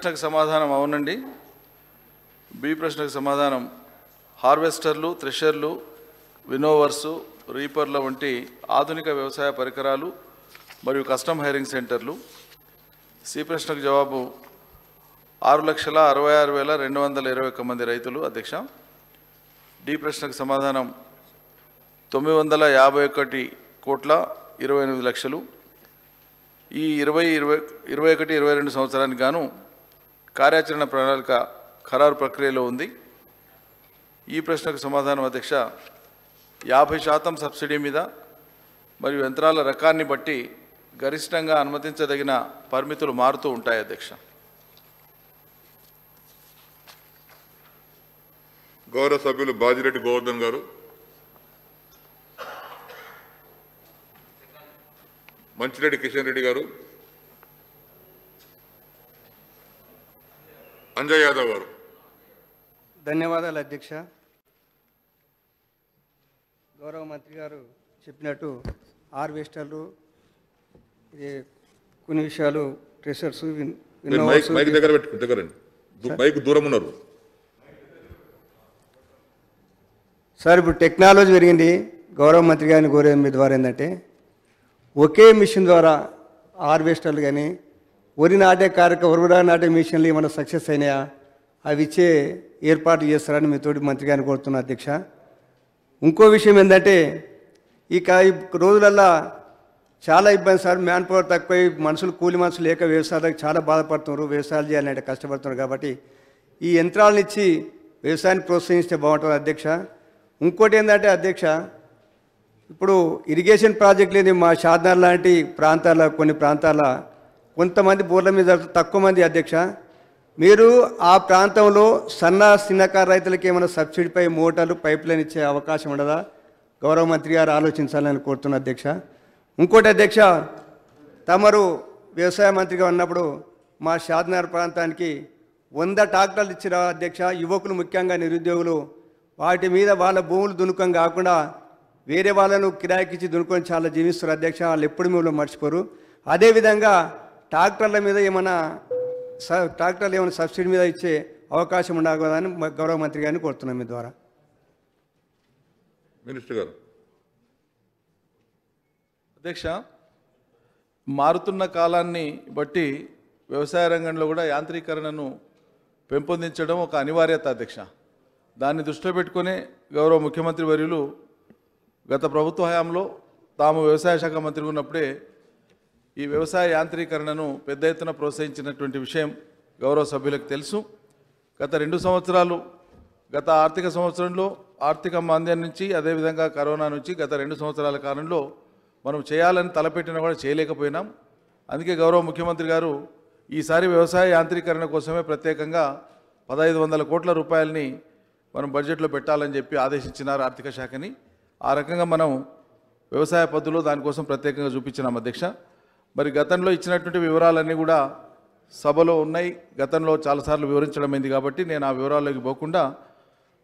ప్రశ్నకు సమాధానం అవునండి బి ప్రశ్నకు సమాధానం హార్వెస్టర్లు థ్రెషర్లు వినోవర్సు రీపర్ల వంటి ఆధునిక వ్యవసాయ పరికరాలు మరియు కస్టమ్ హైరింగ్ సెంటర్లు సి ప్రశ్నకు జవాబు ఆరు లక్షల అరవై ఆరు వేల రెండు వందల ఇరవై ఒక్క మంది రైతులు అధ్యక్ష డి ప్రశ్నకు సమాధానం తొమ్మిది వందల యాభై ఒకటి కోట్ల ఇరవై ఎనిమిది లక్షలు ఈ ఇరవై ఇరవై ఇరవై ఒకటి ఇరవై రెండు సంవత్సరానికి గాను కార్యాచరణ ప్రణాళిక ఖరారు ప్రక్రియలో ఉంది ఈ ప్రశ్నకు సమాధానం అధ్యక్ష యాభై శాతం సబ్సిడీ మీద మరియు యంత్రాల రకాన్ని బట్టి గరిష్టంగా అనుమతించదగిన పరిమితులు మారుతూ ఉంటాయి అధ్యక్ష గౌరవ సభ్యులు బాజిరెడ్డి గోవర్ధన్ గారు మంచిరెడ్డి కిషన్ రెడ్డి గారు సంజయ్ యాదవ్ గారు ధన్యవాదాలు అధ్యక్ష గౌరవ మంత్రి గారు చెప్పినట్టు హార్వెస్టర్లు ఇది కొన్ని విషయాలు ట్రెషర్స్ దగ్గర పెట్టుకుంటారండి బైక్ దూరం ఉన్నారు సార్ ఇప్పుడు టెక్నాలజీ పెరిగింది గౌరవ మంత్రి గారిని కోరే ద్వారా ఏంటంటే ఒకే మిషన్ ద్వారా హార్వెస్టర్లు కానీ వరి నాటే కార్యక్రమం వరి నాటే మిషన్లు ఏమైనా సక్సెస్ అయినాయా అవి ఇచ్చే ఏర్పాటు చేస్తారని మీతోటి మంత్రి గారిని కోరుతున్నా అధ్యక్ష ఇంకో విషయం ఏంటంటే ఇక ఈ రోజులల్లా చాలా ఇబ్బంది సార్ మ్యాన్ పవర్ తక్కువ మనుషులు కూలి మనుషులు లేక వ్యవసాయాలకు చాలా బాధపడుతున్నారు వ్యవసాయాలు చేయాలంటే కష్టపడుతున్నారు కాబట్టి ఈ యంత్రాలను ఇచ్చి వ్యవసాయాన్ని ప్రోత్సహిస్తే బాగుంటుంది అధ్యక్ష ఇంకోటి ఏంటంటే అధ్యక్ష ఇప్పుడు ఇరిగేషన్ ప్రాజెక్టులు మా షాద్నార్ లాంటి ప్రాంతాల కొన్ని ప్రాంతాల కొంతమంది బోర్ల మీద తక్కువ మంది అధ్యక్ష మీరు ఆ ప్రాంతంలో సన్న సిన్నకారు రైతులకి ఏమైనా సబ్సిడీపై మోటార్లు పైప్ లైన్ ఇచ్చే అవకాశం ఉండదా గౌరవ మంత్రి గారు ఆలోచించాలని కోరుతున్న అధ్యక్ష ఇంకోటి అధ్యక్ష తమరు వ్యవసాయ మంత్రిగా ఉన్నప్పుడు మా షాద్నగర్ ప్రాంతానికి వంద ట్రాక్టర్లు ఇచ్చిన అధ్యక్ష యువకులు ముఖ్యంగా నిరుద్యోగులు వాటి మీద వాళ్ళ భూములు దునుకం కాకుండా వేరే వాళ్ళను కిరాయికిచ్చి దునుకొని చాలా జీవిస్తారు అధ్యక్ష వాళ్ళు ఎప్పుడు మిమ్మల్ని మర్చిపోరు అదేవిధంగా ట్రాక్టర్ల మీద ఏమైనా ట్రాక్టర్లు ఏమైనా సబ్సిడీ మీద ఇచ్చే అవకాశం ఉండకూడదని గౌరవ మంత్రి గారిని కోరుతున్నాం మీ ద్వారా మినిస్టర్ గారు అధ్యక్ష మారుతున్న కాలాన్ని బట్టి వ్యవసాయ రంగంలో కూడా యాంత్రీకరణను పెంపొందించడం ఒక అనివార్యత అధ్యక్ష దాన్ని దృష్టిలో పెట్టుకునే గౌరవ ముఖ్యమంత్రి వర్యులు గత ప్రభుత్వ హయాంలో తాము వ్యవసాయ శాఖ మంత్రి ఉన్నప్పుడే ఈ వ్యవసాయ యాంత్రీకరణను పెద్ద ఎత్తున ప్రోత్సహించినటువంటి విషయం గౌరవ సభ్యులకు తెలుసు గత రెండు సంవత్సరాలు గత ఆర్థిక సంవత్సరంలో ఆర్థిక మాంద్యం నుంచి అదేవిధంగా కరోనా నుంచి గత రెండు సంవత్సరాల కాలంలో మనం చేయాలని తలపెట్టినా కూడా చేయలేకపోయినాం అందుకే గౌరవ ముఖ్యమంత్రి గారు ఈసారి వ్యవసాయ యాంత్రీకరణ కోసమే ప్రత్యేకంగా పదహైదు వందల కోట్ల రూపాయలని మనం బడ్జెట్లో పెట్టాలని చెప్పి ఆదేశించినారు ఆర్థిక శాఖని ఆ రకంగా మనం వ్యవసాయ పద్ధతిలో దానికోసం ప్రత్యేకంగా చూపించినాం అధ్యక్ష మరి గతంలో ఇచ్చినటువంటి వివరాలన్నీ కూడా సభలో ఉన్నాయి గతంలో చాలాసార్లు వివరించడమైంది కాబట్టి నేను ఆ వివరాల్లోకి పోకుండా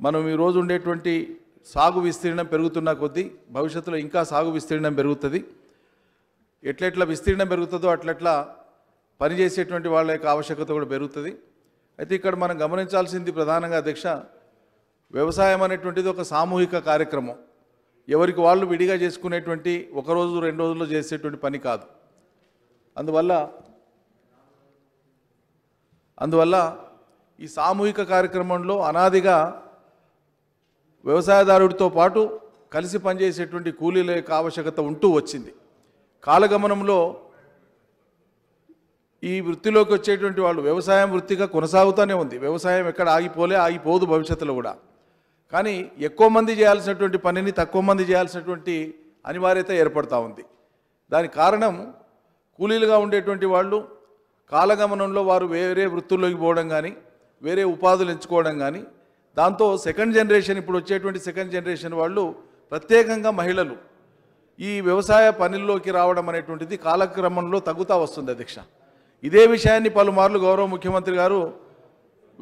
మనం ఈరోజు ఉండేటువంటి సాగు విస్తీర్ణం పెరుగుతున్న కొద్దీ భవిష్యత్తులో ఇంకా సాగు విస్తీర్ణం పెరుగుతుంది ఎట్లెట్లా విస్తీర్ణం పెరుగుతుందో అట్లెట్లా పనిచేసేటువంటి వాళ్ళ యొక్క ఆవశ్యకత కూడా పెరుగుతుంది అయితే ఇక్కడ మనం గమనించాల్సింది ప్రధానంగా అధ్యక్ష వ్యవసాయం అనేటువంటిది ఒక సామూహిక కార్యక్రమం ఎవరికి వాళ్ళు విడిగా చేసుకునేటువంటి ఒక రోజు రెండు రోజుల్లో చేసేటువంటి పని కాదు అందువల్ల అందువల్ల ఈ సామూహిక కార్యక్రమంలో అనాదిగా వ్యవసాయదారుడితో పాటు కలిసి పనిచేసేటువంటి కూలీల యొక్క ఆవశ్యకత ఉంటూ వచ్చింది కాలగమనంలో ఈ వృత్తిలోకి వచ్చేటువంటి వాళ్ళు వ్యవసాయం వృత్తిగా కొనసాగుతూనే ఉంది వ్యవసాయం ఎక్కడ ఆగిపోలే ఆగిపోదు భవిష్యత్తులో కూడా కానీ ఎక్కువ మంది చేయాల్సినటువంటి పనిని తక్కువ మంది చేయాల్సినటువంటి అనివార్యత ఏర్పడతా ఉంది దాని కారణం కూలీలుగా ఉండేటువంటి వాళ్ళు కాలగమనంలో వారు వేరే వృత్తుల్లోకి పోవడం కానీ వేరే ఉపాధులు ఎంచుకోవడం కానీ దాంతో సెకండ్ జనరేషన్ ఇప్పుడు వచ్చేటువంటి సెకండ్ జనరేషన్ వాళ్ళు ప్రత్యేకంగా మహిళలు ఈ వ్యవసాయ పనుల్లోకి రావడం అనేటువంటిది కాలక్రమంలో తగ్గుతూ వస్తుంది అధ్యక్ష ఇదే విషయాన్ని పలుమార్లు గౌరవ ముఖ్యమంత్రి గారు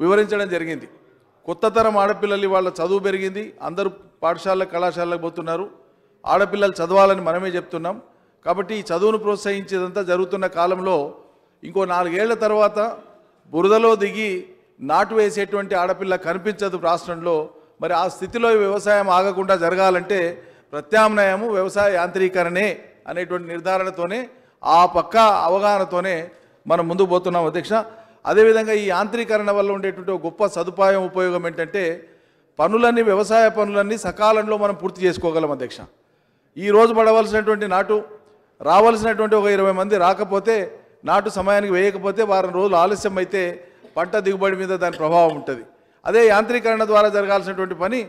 వివరించడం జరిగింది కొత్త తరం ఆడపిల్లలు వాళ్ళ చదువు పెరిగింది అందరూ పాఠశాల కళాశాలకు పోతున్నారు ఆడపిల్లలు చదవాలని మనమే చెప్తున్నాం కాబట్టి ఈ చదువును ప్రోత్సహించేదంతా జరుగుతున్న కాలంలో ఇంకో నాలుగేళ్ల తర్వాత బురదలో దిగి నాటు వేసేటువంటి ఆడపిల్ల కనిపించదు రాష్ట్రంలో మరి ఆ స్థితిలో వ్యవసాయం ఆగకుండా జరగాలంటే ప్రత్యామ్నాయము వ్యవసాయ యాంత్రీకరణే అనేటువంటి నిర్ధారణతోనే ఆ పక్క అవగాహనతోనే మనం ముందుకు పోతున్నాం అధ్యక్ష అదేవిధంగా ఈ యాంత్రీకరణ వల్ల ఉండేటువంటి గొప్ప సదుపాయం ఉపయోగం ఏంటంటే పనులన్నీ వ్యవసాయ పనులన్నీ సకాలంలో మనం పూర్తి చేసుకోగలం అధ్యక్ష ఈరోజు పడవలసినటువంటి నాటు రావాల్సినటువంటి ఒక ఇరవై మంది రాకపోతే నాటు సమయానికి వేయకపోతే వారం రోజులు ఆలస్యం అయితే పంట దిగుబడి మీద దాని ప్రభావం ఉంటుంది అదే యాంత్రీకరణ ద్వారా జరగాల్సినటువంటి పని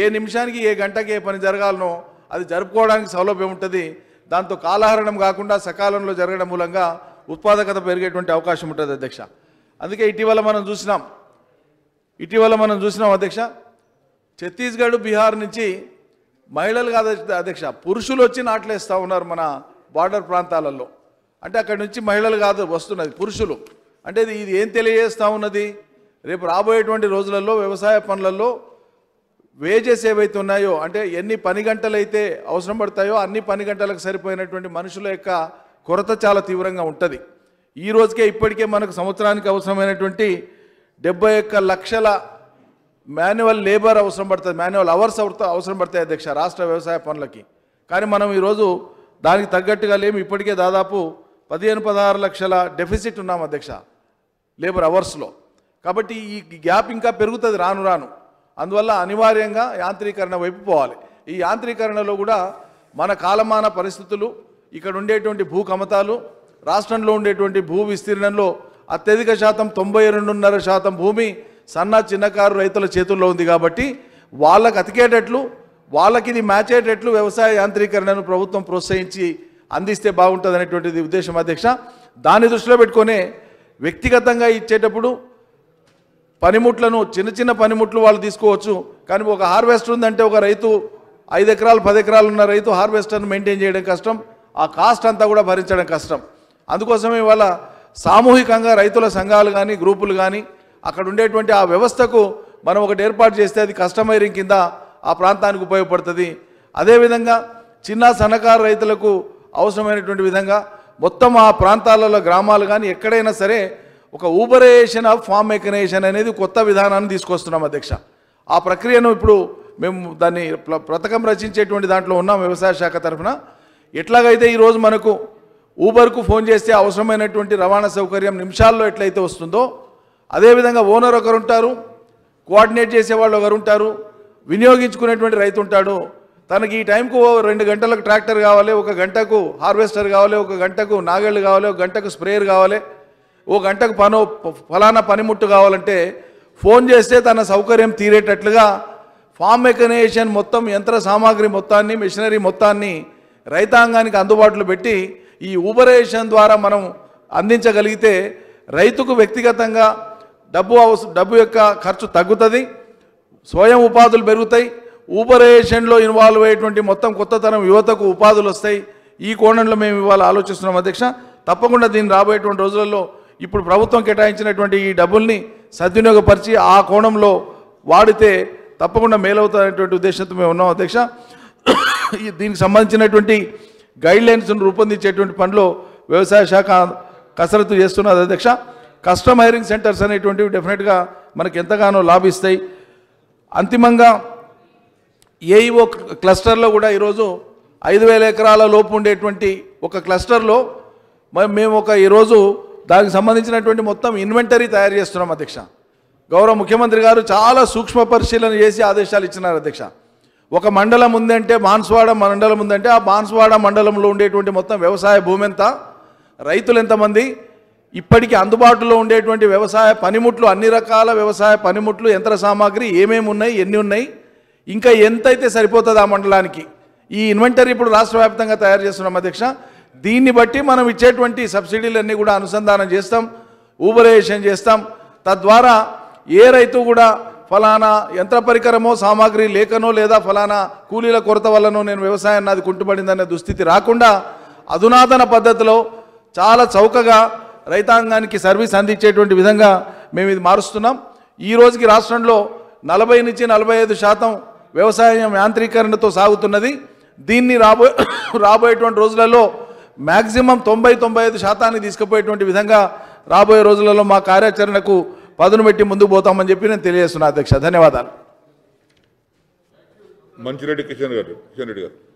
ఏ నిమిషానికి ఏ గంటకి ఏ పని జరగాలనో అది జరుపుకోవడానికి సౌలభ్యం ఉంటుంది దాంతో కాలహరణం కాకుండా సకాలంలో జరగడం మూలంగా ఉత్పాదకత పెరిగేటువంటి అవకాశం ఉంటుంది అధ్యక్ష అందుకే ఇటీవల మనం చూసినాం ఇటీవల మనం చూసినాం అధ్యక్ష ఛత్తీస్గఢ్ బీహార్ నుంచి మహిళలు కాదు అధ్యక్ష పురుషులు వచ్చి నాట్లేస్తూ ఉన్నారు మన బార్డర్ ప్రాంతాలలో అంటే అక్కడి నుంచి మహిళలు కాదు వస్తున్నది పురుషులు అంటే ఇది ఏం తెలియజేస్తూ ఉన్నది రేపు రాబోయేటువంటి రోజులలో వ్యవసాయ పనులలో వేజెస్ ఏవైతే ఉన్నాయో అంటే ఎన్ని పని గంటలైతే అవసరం పడతాయో అన్ని పని గంటలకు సరిపోయినటువంటి మనుషుల యొక్క కొరత చాలా తీవ్రంగా ఉంటుంది ఈ రోజుకే ఇప్పటికే మనకు సంవత్సరానికి అవసరమైనటువంటి డెబ్బై ఒక్క లక్షల మాన్యువల్ లేబర్ అవసరం పడుతుంది మాన్యువల్ అవర్స్ అవసరం పడతాయి అధ్యక్ష రాష్ట్ర వ్యవసాయ పనులకి కానీ మనం ఈరోజు దానికి తగ్గట్టుగా లేము ఇప్పటికే దాదాపు పదిహేను పదహారు లక్షల డెఫిసిట్ ఉన్నాం అధ్యక్ష లేబర్ అవర్స్లో కాబట్టి ఈ గ్యాప్ ఇంకా పెరుగుతుంది రాను రాను అందువల్ల అనివార్యంగా యాంత్రీకరణ వైపు పోవాలి ఈ యాంత్రీకరణలో కూడా మన కాలమాన పరిస్థితులు ఇక్కడ ఉండేటువంటి భూ కమతాలు రాష్ట్రంలో ఉండేటువంటి భూ విస్తీర్ణంలో అత్యధిక శాతం తొంభై రెండున్నర శాతం భూమి సన్న చిన్నకారు రైతుల చేతుల్లో ఉంది కాబట్టి వాళ్ళకు అతికేటట్లు వాళ్ళకి ఇది మ్యాచ్ అయ్యేటట్లు వ్యవసాయ యాంత్రీకరణను ప్రభుత్వం ప్రోత్సహించి అందిస్తే బాగుంటుంది అనేటువంటిది ఉద్దేశం అధ్యక్ష దాన్ని దృష్టిలో పెట్టుకొని వ్యక్తిగతంగా ఇచ్చేటప్పుడు పనిముట్లను చిన్న చిన్న పనిముట్లు వాళ్ళు తీసుకోవచ్చు కానీ ఒక హార్వెస్టర్ ఉందంటే ఒక రైతు ఐదు ఎకరాలు పది ఎకరాలు ఉన్న రైతు హార్వెస్టర్ను మెయింటైన్ చేయడం కష్టం ఆ కాస్ట్ అంతా కూడా భరించడం కష్టం అందుకోసమే ఇవాళ సామూహికంగా రైతుల సంఘాలు కానీ గ్రూపులు కానీ అక్కడ ఉండేటువంటి ఆ వ్యవస్థకు మనం ఒకటి ఏర్పాటు చేస్తే అది కస్టమైరింగ్ కింద ఆ ప్రాంతానికి ఉపయోగపడుతుంది అదేవిధంగా చిన్న సన్నకారు రైతులకు అవసరమైనటువంటి విధంగా మొత్తం ఆ ప్రాంతాలలో గ్రామాలు కానీ ఎక్కడైనా సరే ఒక ఊబరేషన్ ఆఫ్ ఫామ్ మెకనేషన్ అనేది కొత్త విధానాన్ని తీసుకొస్తున్నాం అధ్యక్ష ఆ ప్రక్రియను ఇప్పుడు మేము దాన్ని పథకం రచించేటువంటి దాంట్లో ఉన్నాం వ్యవసాయ శాఖ తరఫున ఎట్లాగైతే ఈరోజు మనకు ఊబర్కు ఫోన్ చేస్తే అవసరమైనటువంటి రవాణా సౌకర్యం నిమిషాల్లో ఎట్లయితే వస్తుందో అదేవిధంగా ఓనర్ ఒకరు ఉంటారు కోఆర్డినేట్ చేసేవాళ్ళు ఒకరు ఉంటారు వినియోగించుకునేటువంటి రైతు ఉంటాడు తనకి ఈ టైంకు రెండు గంటలకు ట్రాక్టర్ కావాలి ఒక గంటకు హార్వెస్టర్ కావాలి ఒక గంటకు నాగళ్ళు కావాలి ఒక గంటకు స్ప్రేయర్ కావాలి ఓ గంటకు పను ఫలానా పనిముట్టు కావాలంటే ఫోన్ చేస్తే తన సౌకర్యం తీరేటట్లుగా ఫామ్ మెకనైజేషన్ మొత్తం యంత్ర సామాగ్రి మొత్తాన్ని మిషనరీ మొత్తాన్ని రైతాంగానికి అందుబాటులో పెట్టి ఈ ఊబరేషన్ ద్వారా మనం అందించగలిగితే రైతుకు వ్యక్తిగతంగా డబ్బు అవసరం డబ్బు యొక్క ఖర్చు తగ్గుతుంది స్వయం ఉపాధులు పెరుగుతాయి ఊపరేషన్లో ఇన్వాల్వ్ అయ్యేటువంటి మొత్తం కొత్త తరం యువతకు ఉపాధులు వస్తాయి ఈ కోణంలో మేము ఇవాళ ఆలోచిస్తున్నాం అధ్యక్ష తప్పకుండా దీన్ని రాబోయేటువంటి రోజులలో ఇప్పుడు ప్రభుత్వం కేటాయించినటువంటి ఈ డబ్బుల్ని సద్వినియోగపరిచి ఆ కోణంలో వాడితే తప్పకుండా మేలవుతారనేటువంటి ఉద్దేశంతో మేము ఉన్నాం అధ్యక్ష దీనికి సంబంధించినటువంటి గైడ్లైన్స్ను రూపొందించేటువంటి పనిలో వ్యవసాయ శాఖ కసరత్తు చేస్తున్నది అధ్యక్ష కస్టమ్ హైరింగ్ సెంటర్స్ అనేటువంటివి డెఫినెట్గా మనకు ఎంతగానో లాభిస్తాయి అంతిమంగా ఏఈఓ క్లస్టర్లో e కూడా ఈరోజు ఐదు వేల ఎకరాల లోపు ఉండేటువంటి ఒక క్లస్టర్లో మేము ఒక ఈరోజు దానికి సంబంధించినటువంటి మొత్తం ఇన్వెంటరీ తయారు చేస్తున్నాం అధ్యక్ష గౌరవ ముఖ్యమంత్రి గారు చాలా సూక్ష్మ పరిశీలన చేసి ఆదేశాలు ఇచ్చినారు అధ్యక్ష ఒక మండలం ఉందంటే బాన్స్వాడ మండలం ఉందంటే ఆ బాన్స్వాడ మండలంలో ఉండేటువంటి మొత్తం వ్యవసాయ భూమి ఎంత రైతులు ఎంతమంది ఇప్పటికీ అందుబాటులో ఉండేటువంటి వ్యవసాయ పనిముట్లు అన్ని రకాల వ్యవసాయ పనిముట్లు యంత్ర సామాగ్రి ఏమేమి ఉన్నాయి ఎన్ని ఉన్నాయి ఇంకా ఎంతైతే సరిపోతుంది ఆ మండలానికి ఈ ఇన్వెంటరీ ఇప్పుడు రాష్ట్ర వ్యాప్తంగా తయారు చేస్తున్నాం అధ్యక్ష దీన్ని బట్టి మనం ఇచ్చేటువంటి సబ్సిడీలన్నీ కూడా అనుసంధానం చేస్తాం ఊబరేషన్ చేస్తాం తద్వారా ఏ రైతు కూడా ఫలానా యంత్ర పరికరమో సామాగ్రి లేకనో లేదా ఫలానా కూలీల కొరత వల్లనో నేను వ్యవసాయం నాది కుంటుపడిందనే దుస్థితి రాకుండా అధునాతన పద్ధతిలో చాలా చౌకగా రైతాంగానికి సర్వీస్ అందించేటువంటి విధంగా మేము ఇది మారుస్తున్నాం ఈ రోజుకి రాష్ట్రంలో నలభై నుంచి నలభై ఐదు శాతం వ్యవసాయం యాంత్రీకరణతో సాగుతున్నది దీన్ని రాబో రాబోయేటువంటి రోజులలో మ్యాక్సిమం తొంభై తొంభై ఐదు శాతాన్ని తీసుకుపోయేటువంటి విధంగా రాబోయే రోజులలో మా కార్యాచరణకు పదును పెట్టి ముందుకు పోతామని చెప్పి నేను తెలియజేస్తున్నా అధ్యక్ష ధన్యవాదాలు మంచిరెడ్డి కిషన్ గారు కిషన్ రెడ్డి గారు